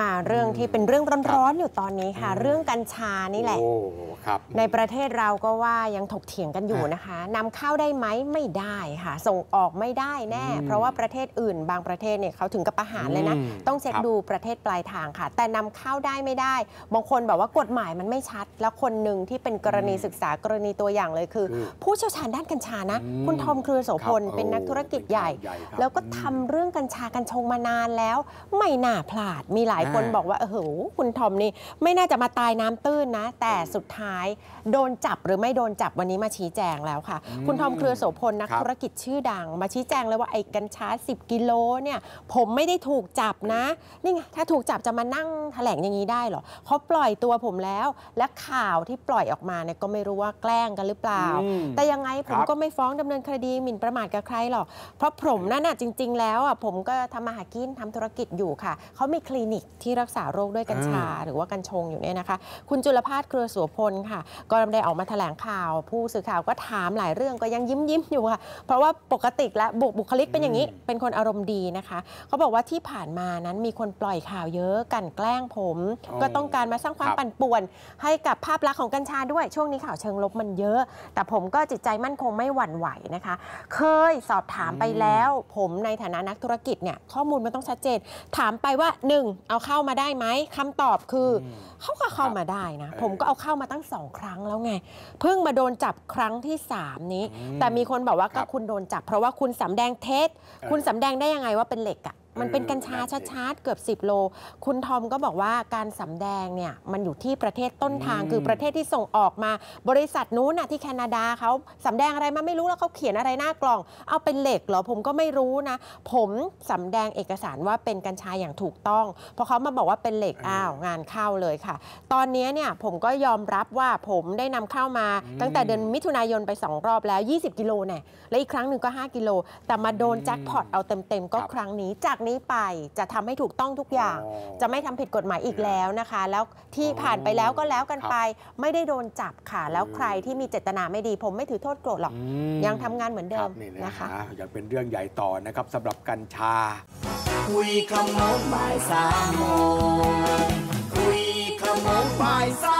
มาเรื่องที่เป็นเรื่องร้อนๆอยู่ตอนนี้ค่ะ เรื่องกัญชานี่แหละครับในประเทศเราก็ว่ายังถกเถียงกันอยู่นะคะ นำเข้าได้ไหมไม่ได้ค่ะ ส่งออกไม่ได้แน่ เพราะว่าประเทศอื่นบางประเทศเนี่ยเขาถึงกับประหารเลยนะต้องเช็คดูประเทศปลายทางค่ะ แต่นำเข้าได้ไม่ได้บางคนบอกว่ากฎหมายมันไม่ชัด แล้วคนหนึ่งที่เป็นกรณีศึกษากรณีตัวอย่างเลยคือ ผู้เชี่ยวชาญด้านกัญชานะ คุณทอมครือโสพลเป็นนักธุรกิจใหญ่ แล้วก็ทำเรื่องกัญชากัญชงมานานแล้ว ไม่น่าพลาดมีหลายายคนบอกว่าเออคุณทอมนี่ไม่น่าจะมาตายน้ำตื้นนะ แต่สุดท้าย โดนจับหรือไม่โดนจับวันนี้มาชี้แจงแล้วค่ะ คุณทอมเครือโสพลนักธุรกิจชื่อดัง มาชี้แจงเลยว่าไอ้กัญชา10กิโลเนี่ย ผมไม่ได้ถูกจับนะ นี่ไงถ้าถูกจับจะมานั่งแถลงอย่างนี้ได้เหรอเขาปล่อยตัวผมแล้ว และข่าวที่ปล่อยออกมาเนี่ยก็ไม่รู้ว่าแกล้งกันหรือเปล่า แต่ยังไง ผมก็ไม่ฟ้องดำเนินคดีหมิ่นประมาทกับใครหรอก เพราะผมนั่นน่ะจริงๆ แล้วอ่ะผมก็ทำมาหากินทำธุรกิจอยู่ค่ะเขามีคลินิกที่รักษาโรคด้วยกัญชาหรือว่ากัญชงอยู่เนี่ยนะคะ คุณจุลภาสเครือสุพลค่ะก็ได้ออกมาแถลงข่าว ผู้สื่อข่าวก็ถามหลายเรื่องก็ยังยิ้มยิ้มอยู่ค่ะเพราะว่าปกติและบุบุคลิกเป็นอย่างนี้ เป็นคนอารมณ์ดีนะคะเขาบอกว่าที่ผ่านมานั้นมีคนปล่อยข่าวเยอะกันแกล้งผมก็ต้องการมาสร้างความปั่นป่วนให้กับภาพลักษณ์ของกัญชาด้วย ช่วงนี้ข่าวเชิงลบมันเยอะ แต่ผมก็จิตใจมั่นคงไม่หวั่นไหวนะคะ เคยสอบถามไปแล้ว ผมในฐานะนักธุรกิจเนี่ยข้อมูลมันต้องชัดเจนถามไปว่า1เอาเข้ามาได้ไหมคำตอบคืออเขาก็เข้ามาได้นะ ผมก็เอาเข้ามาตั้งสองครั้งแล้วไง เพิ่งมาโดนจับครั้งที่ 3 นี้ แต่มีคนบอกว่าก็คุณโดนจับ เพราะว่าคุณสำแดงเท็จคุณสำแดงได้ยังไงว่าเป็นเหล็กอะมันเป็นกัญชาชัดๆเกือบ 10 โล คุณทอมก็บอกว่าการสำแดงเนี่ยมันอยู่ที่ประเทศต้นทางคือประเทศที่ส่งออกมา บริษัทนู้นน่ะที่แคนาดาเขาสำแดงอะไรมาไม่รู้แล้วเขาเขียนอะไรหน้ากล่อง เอาเป็นเหล็กเหรอผมก็ไม่รู้นะ ผมสำแดงเอกสารว่าเป็นกัญชาอย่างถูกต้องพอเขามาบอกว่าเป็นเหล็กอ้าวงานเข้าเลยค่ะ ตอนนี้เนี่ยผมก็ยอมรับว่าผมได้นำเข้ามา ตั้งแต่เดือนมิถุนายนไป2รอบแล้ว20กิโลเนี่ยและอีกครั้งหนึ่งก็5กิโลแต่มาโดนแจ็คพอตเอาเต็ม ๆ ก็ครั้งนี้จากนี้นี้ไปจะทำให้ถูกต้องทุกอย่าง จะไม่ทำผิดกฎหมายอีกแล้วนะคะ แล้วที่ผ่านไปแล้วก็แล้วกันไป ไม่ได้โดนจับค่ะ แล้วใครที่มีเจตนาไม่ดี ผมไม่ถือโทษโกรธหรอก ยังทำงานเหมือนเดิมนะคะ อยากเป็นเรื่องใหญ่ต่อนะครับสำหรับกัญชา คุยคำโมงบ่ายสามโมงคุยคำโมงบ่ายสาม